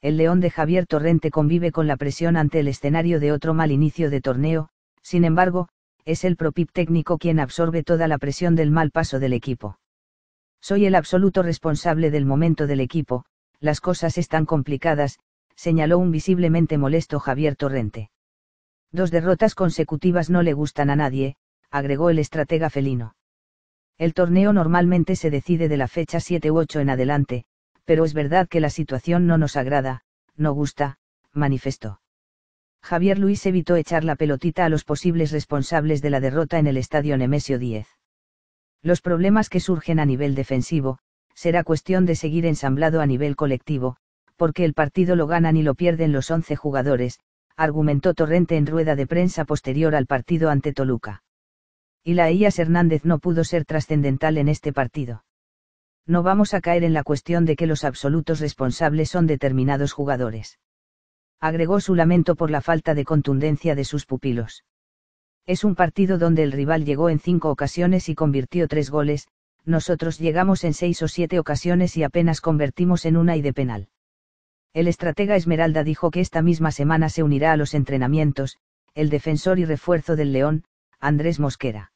el León de Javier Torrente convive con la presión ante el escenario de otro mal inicio de torneo, sin embargo, es el propip técnico quien absorbe toda la presión del mal paso del equipo. Soy el absoluto responsable del momento del equipo, las cosas están complicadas, señaló un visiblemente molesto Javier Torrente. Dos derrotas consecutivas no le gustan a nadie, agregó el estratega felino. El torneo normalmente se decide de la fecha 7 u 8 en adelante, pero es verdad que la situación no nos agrada, no gusta, manifestó. Javier Luis evitó echar la pelotita a los posibles responsables de la derrota en el estadio Nemesio 10. Los problemas que surgen a nivel defensivo, será cuestión de seguir ensamblado a nivel colectivo, porque el partido lo ganan y lo pierden los 11 jugadores, argumentó Torrente en rueda de prensa posterior al partido ante Toluca. Y la Hernández no pudo ser trascendental en este partido no vamos a caer en la cuestión de que los absolutos responsables son determinados jugadores. Agregó su lamento por la falta de contundencia de sus pupilos. Es un partido donde el rival llegó en cinco ocasiones y convirtió tres goles, nosotros llegamos en seis o siete ocasiones y apenas convertimos en una y de penal. El estratega Esmeralda dijo que esta misma semana se unirá a los entrenamientos, el defensor y refuerzo del León, Andrés Mosquera.